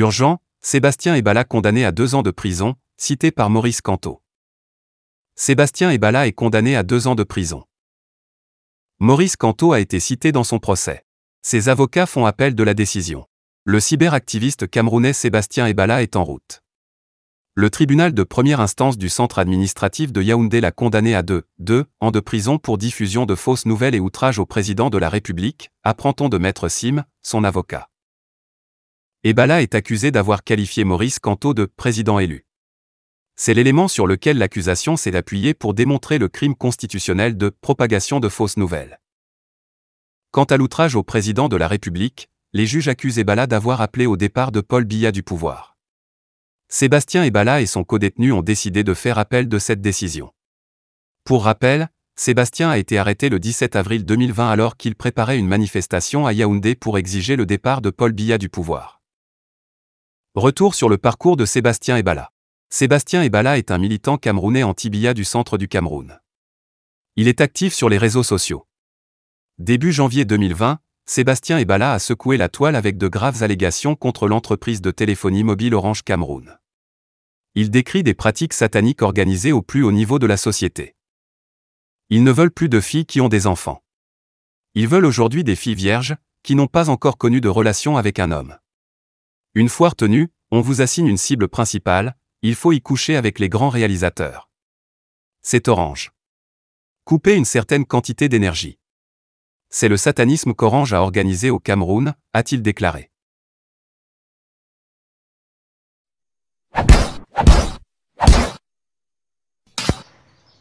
Urgent, Sébastien Ebala condamné à deux ans de prison, cité par Maurice Canto. Sébastien Ebala est condamné à deux ans de prison. Maurice Canto a été cité dans son procès. Ses avocats font appel de la décision. Le cyberactiviste camerounais Sébastien Ebala est en route. Le tribunal de première instance du centre administratif de Yaoundé l'a condamné à deux, 2 ans de prison pour diffusion de fausses nouvelles et outrage au président de la République, apprend-on de Maître Sim, son avocat. Ebala est accusé d'avoir qualifié Maurice Canto de président élu. C'est l'élément sur lequel l'accusation s'est appuyée pour démontrer le crime constitutionnel de propagation de fausses nouvelles. Quant à l'outrage au président de la République, les juges accusent Ebala d'avoir appelé au départ de Paul Biya du pouvoir. Sébastien Ebala et son codétenu ont décidé de faire appel de cette décision. Pour rappel, Sébastien a été arrêté le 17 avril 2020 alors qu'il préparait une manifestation à Yaoundé pour exiger le départ de Paul Biya du pouvoir. Retour sur le parcours de Sébastien Ebala. Sébastien Ebala est un militant camerounais en Tibia du centre du Cameroun. Il est actif sur les réseaux sociaux. Début janvier 2020, Sébastien Ebala a secoué la toile avec de graves allégations contre l'entreprise de téléphonie mobile Orange Cameroun. Il décrit des pratiques sataniques organisées au plus haut niveau de la société. Ils ne veulent plus de filles qui ont des enfants. Ils veulent aujourd'hui des filles vierges, qui n'ont pas encore connu de relation avec un homme. Une fois retenu, on vous assigne une cible principale, il faut y coucher avec les grands réalisateurs. C'est Orange. Couper une certaine quantité d'énergie. C'est le satanisme qu'Orange a organisé au Cameroun, a-t-il déclaré.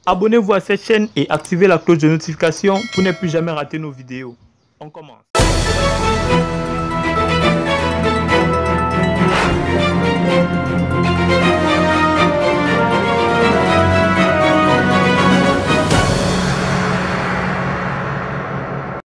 Abonnez-vous à cette chaîne et activez la cloche de notification pour ne plus jamais rater nos vidéos. On commence.